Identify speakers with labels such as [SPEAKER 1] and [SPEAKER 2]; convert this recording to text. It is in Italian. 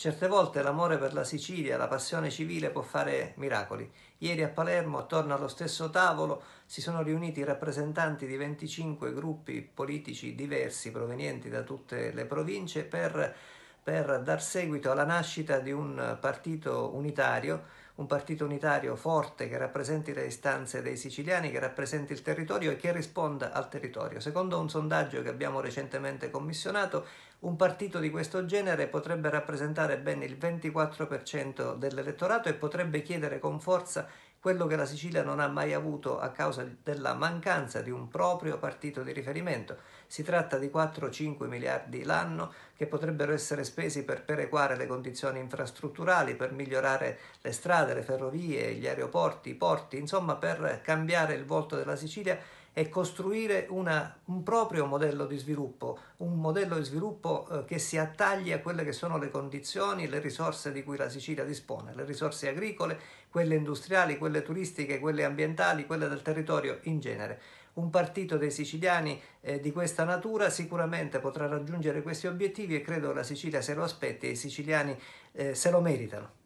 [SPEAKER 1] Certe volte l'amore per la Sicilia, la passione civile può fare miracoli. Ieri a Palermo, attorno allo stesso tavolo, si sono riuniti rappresentanti di 25 gruppi politici diversi provenienti da tutte le province per per dar seguito alla nascita di un partito unitario, un partito unitario forte che rappresenti le istanze dei siciliani, che rappresenti il territorio e che risponda al territorio. Secondo un sondaggio che abbiamo recentemente commissionato, un partito di questo genere potrebbe rappresentare ben il 24% dell'elettorato e potrebbe chiedere con forza quello che la Sicilia non ha mai avuto a causa della mancanza di un proprio partito di riferimento. Si tratta di 4-5 miliardi l'anno che potrebbero essere spesi per perequare le condizioni infrastrutturali, per migliorare le strade, le ferrovie, gli aeroporti, i porti, insomma per cambiare il volto della Sicilia e costruire una, un proprio modello di sviluppo, un modello di sviluppo eh, che si attagli a quelle che sono le condizioni, e le risorse di cui la Sicilia dispone, le risorse agricole, quelle industriali, quelle turistiche, quelle ambientali, quelle del territorio in genere. Un partito dei siciliani eh, di questa natura sicuramente potrà raggiungere questi obiettivi e credo la Sicilia se lo aspetti e i siciliani eh, se lo meritano.